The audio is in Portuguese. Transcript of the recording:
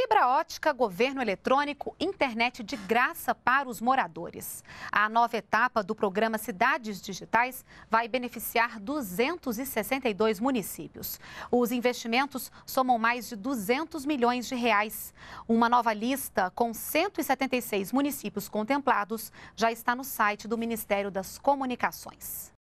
Fibra ótica, governo eletrônico, internet de graça para os moradores. A nova etapa do programa Cidades Digitais vai beneficiar 262 municípios. Os investimentos somam mais de 200 milhões de reais. Uma nova lista com 176 municípios contemplados já está no site do Ministério das Comunicações.